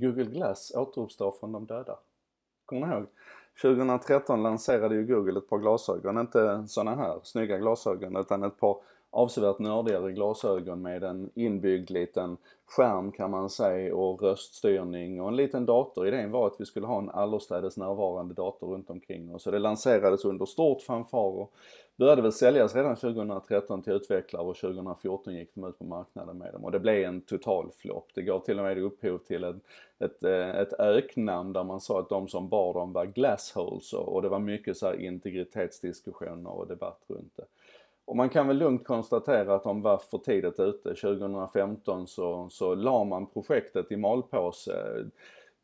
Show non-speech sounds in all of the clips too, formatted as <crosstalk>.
Google Glass återuppstår från de döda. Kommer ni ihåg? 2013 lanserade ju Google ett par glasögon, inte sådana här snygga glasögon utan ett par avsevärt nördigare glasögon med en inbyggd liten skärm kan man säga och röststyrning och en liten dator. Idén var att vi skulle ha en allestädes närvarande dator runt omkring oss. Så det lanserades under stort fanfar och började väl säljas redan 2013 till utvecklare och 2014 gick de ut på marknaden med dem. Och det blev en total flopp. Det gav till och med upphov till ett, ett, eh, ett öknamn där man sa att de som bar dem var glassholes och det var mycket så integritetsdiskussioner och debatt runt det. Och man kan väl lugnt konstatera att de var för tidigt ute. 2015 så, så la man projektet i malpåse.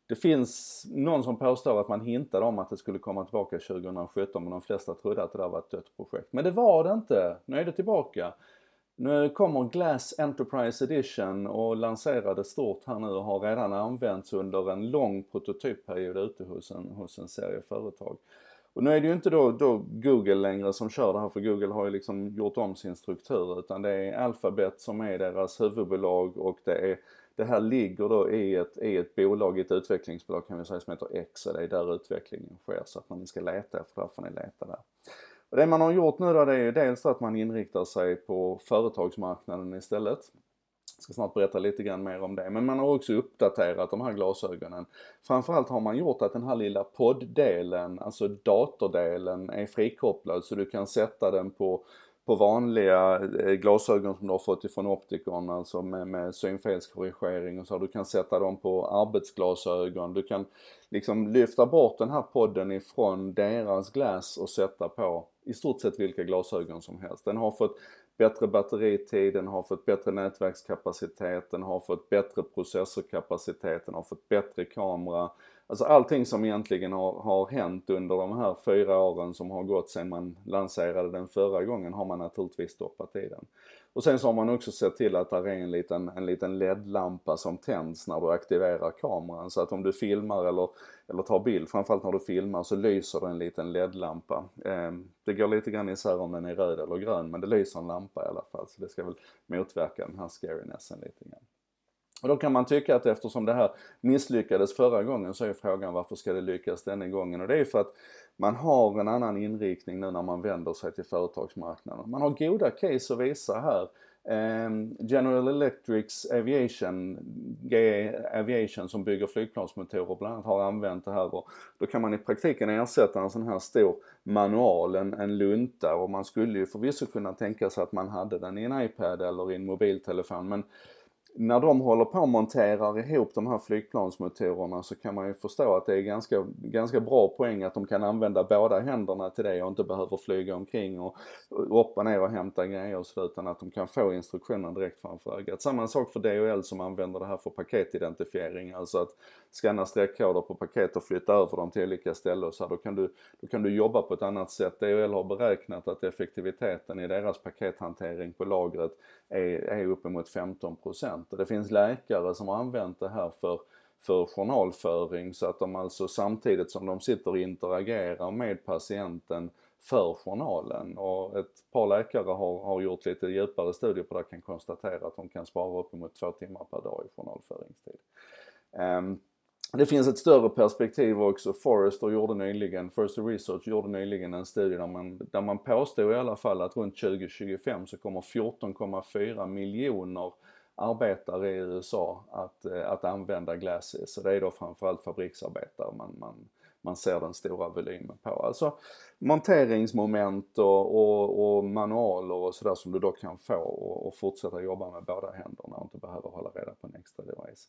Det finns någon som påstår att man hintade om att det skulle komma tillbaka 2017 men de flesta trodde att det där var ett dött projekt. Men det var det inte. Nu är det tillbaka. Nu kommer Glass Enterprise Edition och lanserades stort här nu och har redan använts under en lång prototypperiod ute hos en, hos en serie företag. Och nu är det ju inte då, då, Google längre som kör det här för Google har ju liksom gjort om sin struktur utan det är Alphabet som är deras huvudbolag och det är det här ligger då i ett, i ett bolag, i ett utvecklingsbolag kan vi säga som heter Exa. Det är där utvecklingen sker så att när ni ska leta efter, där får ni leta där. Och det man har gjort nu då det är ju dels att man inriktar sig på företagsmarknaden istället. Jag ska snart berätta lite grann mer om det. Men man har också uppdaterat de här glasögonen. Framförallt har man gjort att den här lilla podd-delen, alltså datordelen, är frikopplad så du kan sätta den på på vanliga eh, glasögon som du har fått ifrån optikern, alltså med, med synfelskorrigering och så. Du kan sätta dem på arbetsglasögon. Du kan liksom lyfta bort den här podden ifrån deras glas och sätta på i stort sett vilka glasögon som helst. Den har fått bättre batteritid, den har fått bättre nätverkskapacitet, den har fått bättre processorkapacitet, den har fått bättre kamera. Alltså allting som egentligen har, har hänt under de här fyra åren som har gått sedan man lanserade den förra gången har man naturligtvis stoppat i den. Och sen så har man också sett till att där är en liten, en liten LED-lampa som tänds när du aktiverar kameran. Så att om du filmar eller, eller tar bild, framförallt när du filmar, så lyser det en liten LED-lampa. Eh, det går lite grann isär om den är röd eller grön, men det lyser en lampa i alla fall. Så det ska väl motverka den här scarinessen lite grann. Och då kan man tycka att eftersom det här misslyckades förra gången så är frågan varför ska det lyckas denna gången? Och det är ju för att man har en annan inriktning nu när man vänder sig till företagsmarknaden. Man har goda case att visa här. Ehm, General Electrics Aviation, GE Aviation som bygger flygplansmotorer bland annat har använt det här och då kan man i praktiken ersätta en sån här stor manual, en, en lunta och man skulle ju förvisso kunna tänka sig att man hade den i en iPad eller i en mobiltelefon men när de håller på och monterar ihop de här flygplansmotorerna så kan man ju förstå att det är ganska, ganska bra poäng att de kan använda båda händerna till det och inte behöver flyga omkring och upp och ner och hämta grejer och så utan att de kan få instruktionen direkt framför ögat. Samma sak för DHL som använder det här för paketidentifiering, alltså att skanna streckkoder på paket och flytta över dem till olika ställen och så här, då kan du, då kan du jobba på ett annat sätt. DHL har beräknat att effektiviteten i deras pakethantering på lagret är, är uppemot 15 procent använt det. Det finns läkare som har använt det här för, för journalföring så att de alltså samtidigt som de sitter och interagerar med patienten för journalen. Och ett par läkare har, har gjort lite djupare studier på det och kan konstatera att de kan spara uppemot två timmar per dag i journalföringstid. Um, det finns ett större perspektiv också. Forrester gjorde nyligen, Forrester Research gjorde nyligen en studie där man, där man påstod i alla fall att runt 2025 så kommer 14,4 miljoner arbetare i USA att, eh, att använda glasses. Så det är då framförallt fabriksarbetare man, man, man ser den stora volymen på. Alltså monteringsmoment och, och, och manualer och sådär som du då kan få och, och, fortsätta jobba med båda händerna och inte behöver hålla reda på en extra device.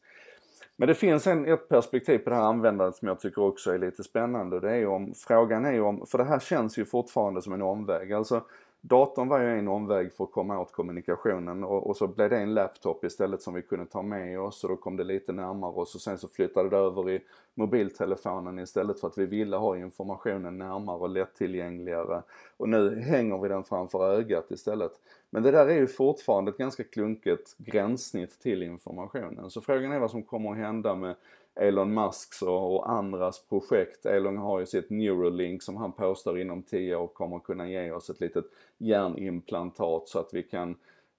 Men det finns en, ett perspektiv på det här användandet som jag tycker också är lite spännande. Det är om, frågan är om, för det här känns ju fortfarande som en omväg. Alltså Datorn var ju en omväg för att komma åt kommunikationen och, och, så blev det en laptop istället som vi kunde ta med oss och då kom det lite närmare oss och sen så flyttade det över i mobiltelefonen istället för att vi ville ha informationen närmare och lättillgängligare. Och nu hänger vi den framför ögat istället. Men det där är ju fortfarande ett ganska klunket gränssnitt till informationen. Så frågan är vad som kommer att hända med Elon Musks och, andras projekt. Elon har ju sitt Neuralink som han påstår inom 10 år kommer kunna ge oss ett litet hjärnimplantat så att vi kan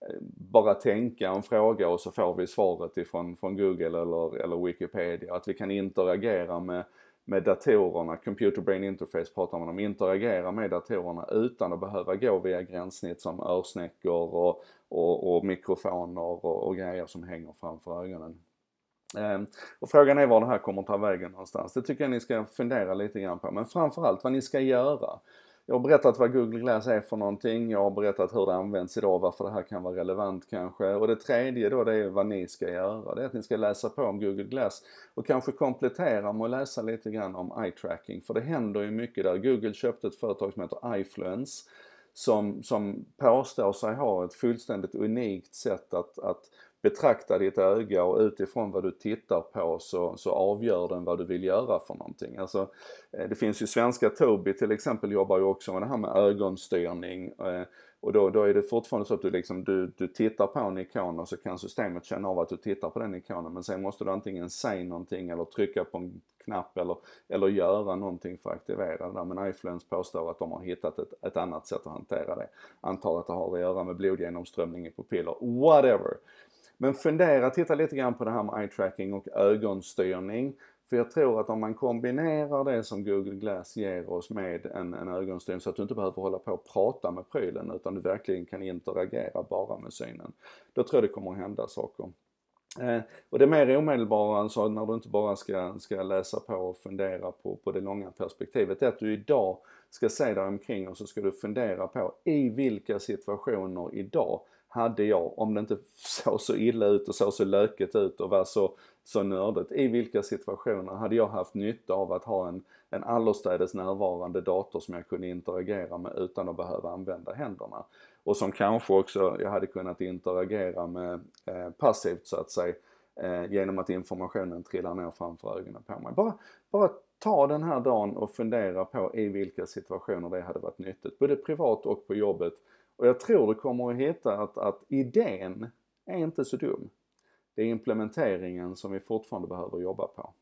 eh, bara tänka en fråga och så får vi svaret ifrån från Google eller, eller Wikipedia. Att vi kan interagera med, med datorerna, computer brain interface pratar man om, interagera med datorerna utan att behöva gå via gränssnitt som örsnäckor och, och, och mikrofoner och, och grejer som hänger framför ögonen. Ehm, och frågan är var det här kommer att ta vägen någonstans. Det tycker jag ni ska fundera lite grann på. Men framförallt vad ni ska göra. Jag har berättat vad Google Glass är för någonting. Jag har berättat hur det används idag, varför det här kan vara relevant kanske. Och det tredje då det är vad ni ska göra. Det är att ni ska läsa på om Google Glass och kanske komplettera med att läsa lite grann om eye tracking. För det händer ju mycket där. Google köpte ett företag som heter iFluence som, som påstår sig ha ett fullständigt unikt sätt att, att betrakta ditt öga och utifrån vad du tittar på så, så avgör den vad du vill göra för någonting. Alltså, eh, det finns ju svenska Tobi till exempel jobbar ju också med det här med ögonstyrning. Eh, och då, då är det fortfarande så att du, liksom, du, du tittar på en ikon och så kan systemet känna av att du tittar på den ikonen. Men sen måste du antingen säga någonting eller trycka på en knapp eller, eller göra någonting för att aktivera det där. Men iFluence påstår att de har hittat ett, ett annat sätt att hantera det. Antar att det har att göra med blodgenomströmning i pupiller. Whatever! Men fundera, titta lite grann på det här med eye tracking och ögonstyrning. För jag tror att om man kombinerar det som Google Glass ger oss med en, en ögonstyn så att du inte behöver hålla på och prata med prylen utan du verkligen kan interagera bara med synen. Då tror jag det kommer att hända saker. Eh, och det mer omedelbara, alltså när du inte bara ska, ska läsa på och fundera på, på det långa perspektivet, det är att du idag ska se dig omkring och så ska du fundera på i vilka situationer idag hade jag om det inte <laughs> såg så illa ut och såg så löket ut och var så, så nördigt? I vilka situationer hade jag haft nytta av att ha en, en allestädes närvarande dator som jag kunde interagera med utan att behöva använda händerna? Och som kanske också jag hade kunnat interagera med eh, passivt så att säga eh, genom att informationen trillar ner framför ögonen på mig. Bara, bara ta den här dagen och fundera på i vilka situationer det hade varit nyttigt, både privat och på jobbet och jag tror du kommer att hitta att, att idén är inte så dum. Det är implementeringen som vi fortfarande behöver jobba på.